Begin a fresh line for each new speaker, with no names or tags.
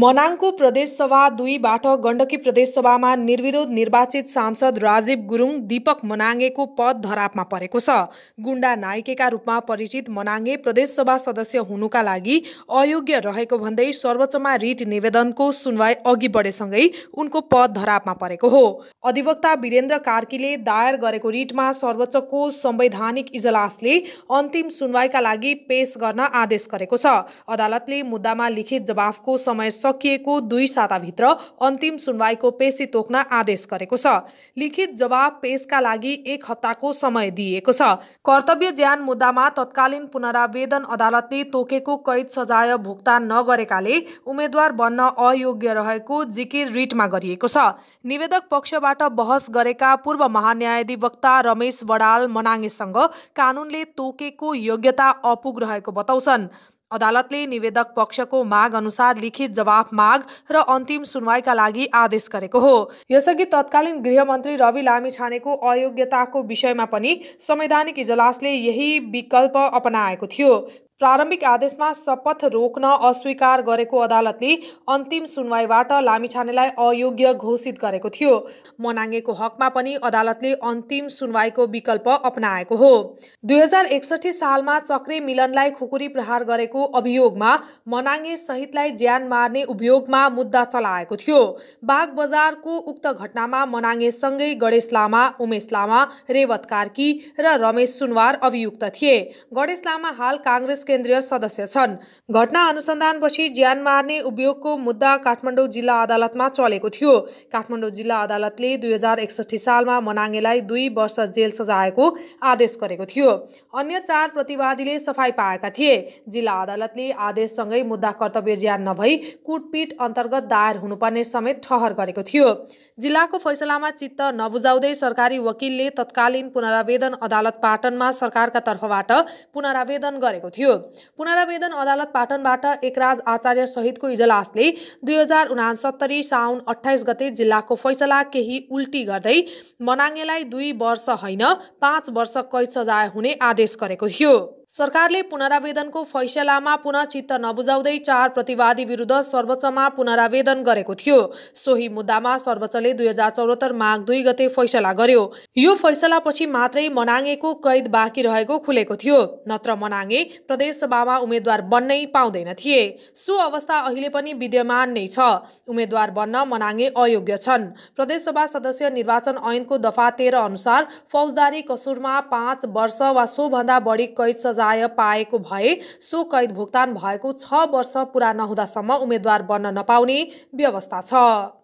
मनाङको प्रदेशसभा दुईबाट गण्डकी प्रदेशसभामा निर्विरोध निर्वाचित सांसद राजीव गुरुङ दीपक मनाङेको पद धरापमा परेको छ गुण्डा नायिकेका रूपमा परिचित मनाङे प्रदेशसभा सदस्य हुनुका लागि अयोग्य रहेको भन्दै सर्वोच्चमा रिट निवेदनको सुनवाई अघि बढेसँगै उनको पद धरापमा परेको हो अधिवक्ता वीरेन्द्र कार्कीले दायर गरेको रिटमा सर्वोच्चको संवैधानिक इजलासले अन्तिम सुनवाईका लागि पेश गर्न आदेश गरेको छ अदालतले मुद्दामा लिखित जवाफको समय सकिएको दुई साताभित्र अन्तिम सुनवाईको पेशी तोक्न आदेश गरेको छ लिखित जवाब पेशका लागि एक हप्ताको समय दिइएको छ कर्तव्य ज्यान मुद्दामा तत्कालीन पुनरावेदन अदालतले तोकेको कैद सजाय भुक्तान नगरेकाले उम्मेद्वार बन्न अयोग्य रहेको जिकिर रिटमा गरिएको छ निवेदक पक्षबाट बहस गरेका पूर्व महान्यायाधिवक्ता रमेश बडाल मनाङेसँग कानुनले तोकेको योग्यता अपुग रहेको बताउँछन् अदालतले निवेदक पक्षको माग अनुसार लिखित जवाफ माग र अन्तिम सुनवाईका लागि आदेश गरेको हो यसअघि तत्कालीन गृहमन्त्री रवि छानेको अयोग्यताको विषयमा पनि संवैधानिक इजलासले यही विकल्प अपनाएको थियो प्रारम्भिक आदेशमा शपथ रोक्न अस्वीकार गरेको अदालतले अन्तिम सुनवाईबाट लामिछानेलाई अयोग्य घोषित गरेको थियो मनाङ्गेको हकमा पनि अदालतले अन्तिम सुनवाईको विकल्प अपनाएको हो दुई हजार एकसठी सालमा चक्रे मिलनलाई खुकुरी प्रहार गरेको अभियोगमा मनाङ्गे सहितलाई ज्यान मार्ने उभियोगमा मुद्दा चलाएको थियो बाघ बजारको उक्त घटनामा मनाङ्गेसँगै गणेश लामा उमेश लामा रेवत कार्की र रमेश सुनवार अभियुक्त थिए गणेश लामा हाल काङ्ग्रेस केन्द्रीय सदस्य छन् घटना अनुसन्धानपछि ज्यान मार्ने उद्योगको मुद्दा काठमाडौँ जिल्ला अदालतमा चलेको थियो काठमाडौँ जिल्ला अदालतले दुई हजार एकसठी सालमा मनाङेलाई दुई वर्ष जेल सजाएको आदेश गरेको थियो अन्य चार प्रतिवादीले सफाई पाएका थिए जिल्ला अदालतले आदेशसँगै मुद्दा कर्तव्य ज्यान नभई कुटपिट अन्तर्गत दायर हुनुपर्ने समेत ठहर गरेको थियो जिल्लाको फैसलामा चित्त नबुझाउँदै सरकारी वकिलले तत्कालीन पुनरावेदन अदालत पाटनमा सरकारका तर्फबाट पुनरावेदन गरेको थियो पुनरावेदन अदालत पाटनबाट एकराज आचार्य सहितको इजलासले दुई हजार उनासत्तरी साउन अठाइस गते जिल्लाको फैसला केही उल्टी गर्दै मनाङेलाई दुई वर्ष होइन पाँच वर्ष कैद सजाय हुने आदेश गरेको थियो सरकारले पुनरावेदनको फैसलामा पुनः चित्त नबुझाउँदै चार प्रतिवादी विरुद्ध सर्वोच्चमा पुनरावेदन गरेको थियो सोही मुद्दामा सर्वोच्चले दुई हजार चौहत्तर माघ दुई गते फैसला गर्यो यो फैसलापछि मात्रै मनाङेको कैद बाँकी रहेको खुलेको थियो नत्र मनाङे प्रदेशसभामा उम्मेद्वार बन्नै पाउँदैन थिए सो अवस्था अहिले पनि विद्यमान नै छ उम्मेद्वार बन्न मनाङे अयोग्य छन् प्रदेशसभा सदस्य निर्वाचन ऐनको दफा तेह्र अनुसार फौजदारी कसुरमा पाँच वर्ष वा सोभन्दा बढी कैद सजाय पाएको भए सो कैद भुक्तान भएको छ वर्ष पुरा नहुँदासम्म उम्मेद्वार बन्न नपाउने व्यवस्था छ